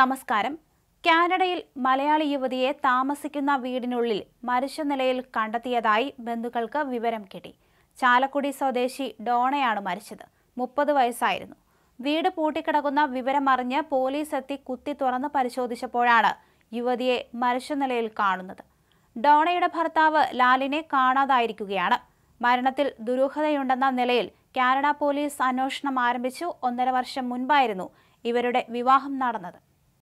നമസ്കാരം കാനഡയിൽ മലയാളി യുവതിയെ താമസിക്കുന്ന വീടിനുള്ളിൽ മരിച്ച നിലയിൽ കണ്ടെത്തിയതായി ബന്ധുക്കൾക്ക് വിവരം കിട്ടി ചാലക്കുടി സ്വദേശി ഡോണയാണ് മരിച്ചത് മുപ്പത് വയസ്സായിരുന്നു വീട് പൂട്ടിക്കിടക്കുന്ന വിവരമറിഞ്ഞ് പോലീസ് എത്തി കുത്തി തുറന്ന് പരിശോധിച്ചപ്പോഴാണ് യുവതിയെ മരിച്ച നിലയിൽ കാണുന്നത് ഡോണയുടെ ഭർത്താവ് ലാലിനെ കാണാതായിരിക്കുകയാണ് മരണത്തിൽ ദുരൂഹതയുണ്ടെന്ന നിലയിൽ കാനഡ പോലീസ് അന്വേഷണം ആരംഭിച്ചു ഒന്നര വർഷം മുൻപായിരുന്നു ഇവരുടെ വിവാഹം നടന്നത്